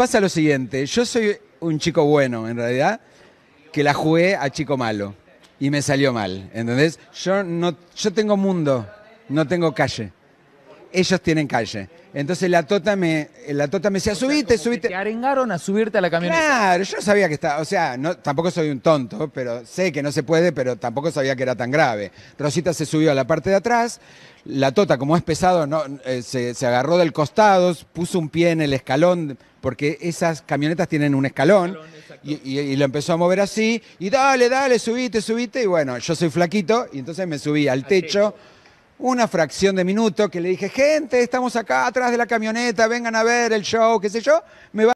pasa lo siguiente, yo soy un chico bueno en realidad, que la jugué a chico malo y me salió mal, Entonces, Yo, no, yo tengo mundo, no tengo calle ellos tienen calle. Entonces la Tota me, la tota me decía, subite, subite. Te arengaron a subirte a la camioneta. Claro, yo sabía que estaba, o sea, no, tampoco soy un tonto, pero sé que no se puede, pero tampoco sabía que era tan grave. Rosita se subió a la parte de atrás, la Tota, como es pesado, no, eh, se, agarró del costado, puso un pie en el escalón, porque esas camionetas tienen un escalón, y, lo empezó a mover así, y dale, dale, subite, subite, y bueno, yo soy flaquito, y entonces me subí al techo una fracción de minuto que le dije, gente, estamos acá atrás de la camioneta, vengan a ver el show, qué sé yo, me va